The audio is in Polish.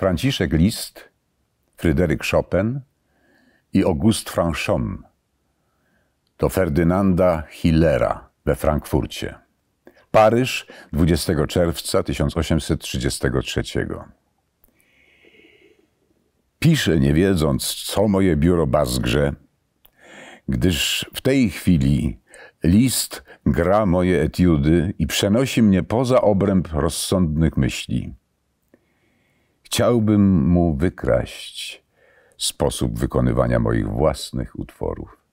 Franciszek Liszt, Fryderyk Chopin i August Franchon do Ferdynanda Hillera we Frankfurcie. Paryż 20 czerwca 1833. Piszę nie wiedząc, co moje biuro bazgrze, gdyż w tej chwili list gra moje etiudy i przenosi mnie poza obręb rozsądnych myśli. Chciałbym mu wykraść sposób wykonywania moich własnych utworów.